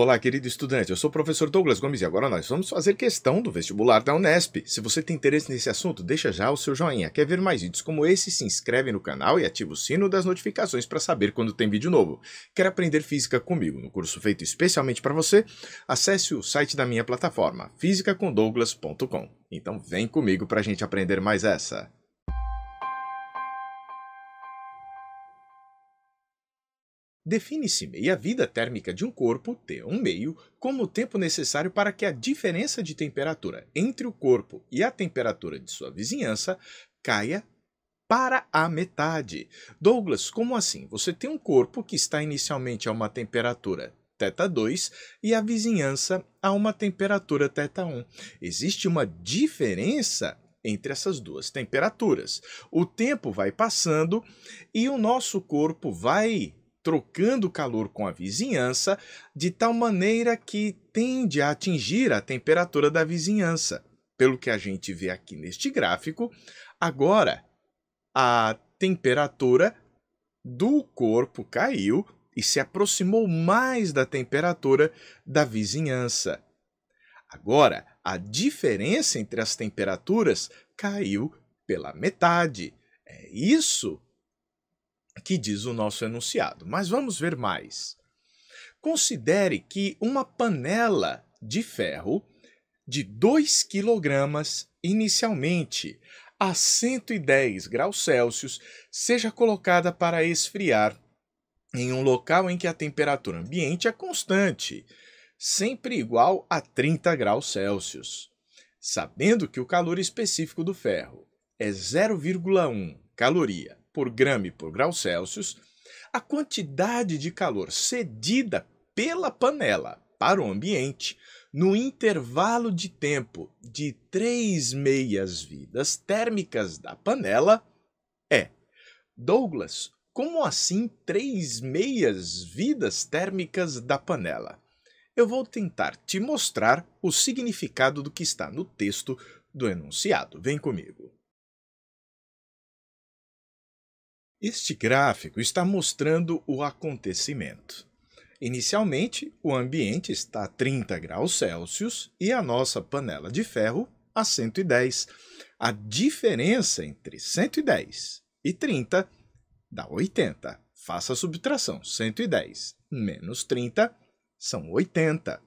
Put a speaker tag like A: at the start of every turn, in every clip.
A: Olá, querido estudante. Eu sou o professor Douglas Gomes e agora nós vamos fazer questão do vestibular da Unesp. Se você tem interesse nesse assunto, deixa já o seu joinha. Quer ver mais vídeos como esse? Se inscreve no canal e ativa o sino das notificações para saber quando tem vídeo novo. Quer aprender física comigo no curso feito especialmente para você? Acesse o site da minha plataforma, fisicacondouglas.com. Então vem comigo para a gente aprender mais essa. Define-se meia-vida térmica de um corpo, t é meio como o tempo necessário para que a diferença de temperatura entre o corpo e a temperatura de sua vizinhança caia para a metade. Douglas, como assim? Você tem um corpo que está inicialmente a uma temperatura θ 2 e a vizinhança a uma temperatura θ 1. Existe uma diferença entre essas duas temperaturas. O tempo vai passando e o nosso corpo vai trocando calor com a vizinhança, de tal maneira que tende a atingir a temperatura da vizinhança. Pelo que a gente vê aqui neste gráfico, agora a temperatura do corpo caiu e se aproximou mais da temperatura da vizinhança. Agora, a diferença entre as temperaturas caiu pela metade. É isso que diz o nosso enunciado. Mas vamos ver mais. Considere que uma panela de ferro de 2 kg inicialmente a 110 graus Celsius seja colocada para esfriar em um local em que a temperatura ambiente é constante, sempre igual a 30 graus Celsius. Sabendo que o calor específico do ferro é 0,1 caloria por grame por grau Celsius, a quantidade de calor cedida pela panela para o ambiente no intervalo de tempo de três meias vidas térmicas da panela é. Douglas, como assim três meias vidas térmicas da panela? Eu vou tentar te mostrar o significado do que está no texto do enunciado. Vem comigo. Este gráfico está mostrando o acontecimento. Inicialmente, o ambiente está a 30 graus Celsius e a nossa panela de ferro a 110. A diferença entre 110 e 30 dá 80. Faça a subtração. 110 menos 30 são 80.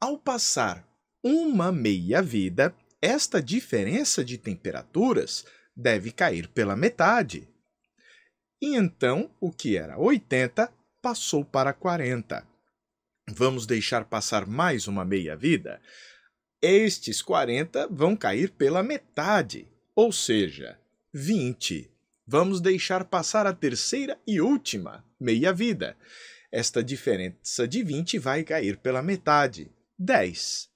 A: Ao passar uma meia vida, esta diferença de temperaturas deve cair pela metade, e então o que era 80 passou para 40. Vamos deixar passar mais uma meia-vida? Estes 40 vão cair pela metade, ou seja, 20. Vamos deixar passar a terceira e última meia-vida. Esta diferença de 20 vai cair pela metade, 10.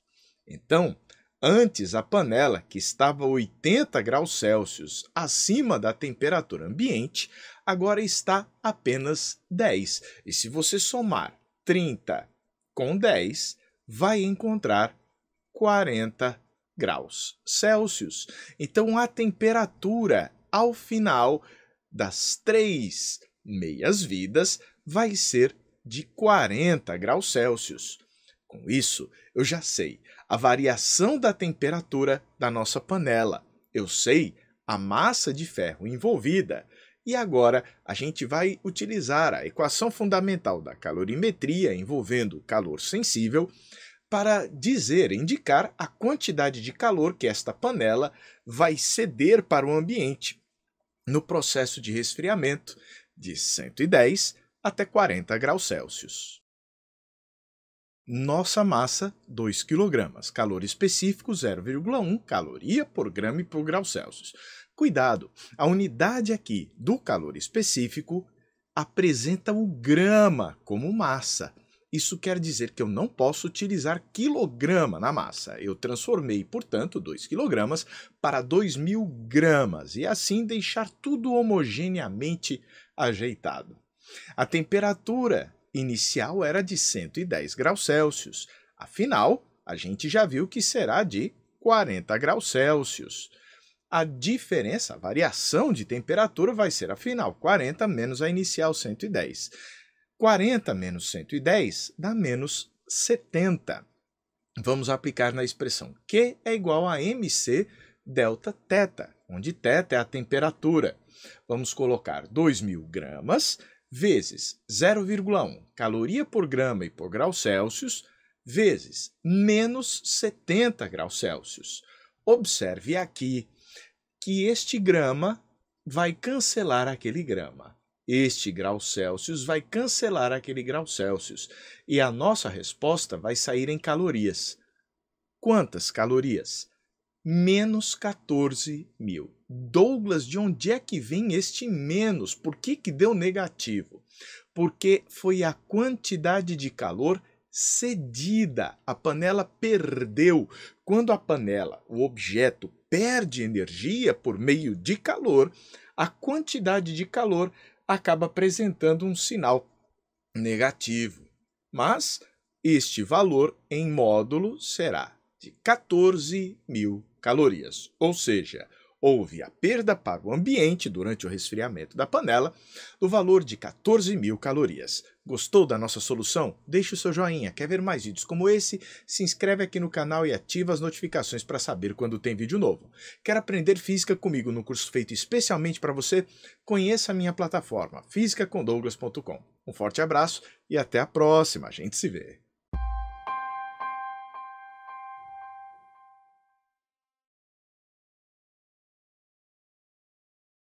A: Então, Antes, a panela, que estava 80 graus Celsius acima da temperatura ambiente, agora está apenas 10. E se você somar 30 com 10, vai encontrar 40 graus Celsius. Então a temperatura ao final das três meias vidas vai ser de 40 graus Celsius. Com isso, eu já sei a variação da temperatura da nossa panela. Eu sei a massa de ferro envolvida. E agora a gente vai utilizar a equação fundamental da calorimetria envolvendo calor sensível para dizer, indicar a quantidade de calor que esta panela vai ceder para o ambiente no processo de resfriamento de 110 até 40 graus Celsius nossa massa 2 kg, calor específico 0,1 caloria por grama e por grau Celsius. Cuidado, a unidade aqui do calor específico apresenta o grama como massa. Isso quer dizer que eu não posso utilizar quilograma na massa. Eu transformei, portanto, 2 quilogramas para 2.000 gramas e assim deixar tudo homogeneamente ajeitado. A temperatura inicial era de 110 graus Celsius. Afinal, a gente já viu que será de 40 graus Celsius. A diferença, a variação de temperatura vai ser, afinal, 40 menos a inicial 110. 40 menos 110 dá menos 70. Vamos aplicar na expressão Q é igual a MC delta θ, onde θ é a temperatura. Vamos colocar 2.000 gramas vezes 0,1 caloria por grama e por grau Celsius, vezes menos 70 graus Celsius. Observe aqui que este grama vai cancelar aquele grama. Este grau Celsius vai cancelar aquele grau Celsius. E a nossa resposta vai sair em calorias. Quantas calorias? menos 14 mil. Douglas, de onde é que vem este menos? Por que, que deu negativo? Porque foi a quantidade de calor cedida. A panela perdeu. Quando a panela, o objeto, perde energia por meio de calor, a quantidade de calor acaba apresentando um sinal negativo. Mas este valor em módulo será de 14 mil calorias, ou seja, houve a perda para o ambiente durante o resfriamento da panela do valor de 14 mil calorias. Gostou da nossa solução? Deixe o seu joinha. Quer ver mais vídeos como esse? Se inscreve aqui no canal e ativa as notificações para saber quando tem vídeo novo. Quer aprender física comigo no curso feito especialmente para você? Conheça a minha plataforma fisicacondouglas.com. Um forte abraço e até a próxima. A gente se vê.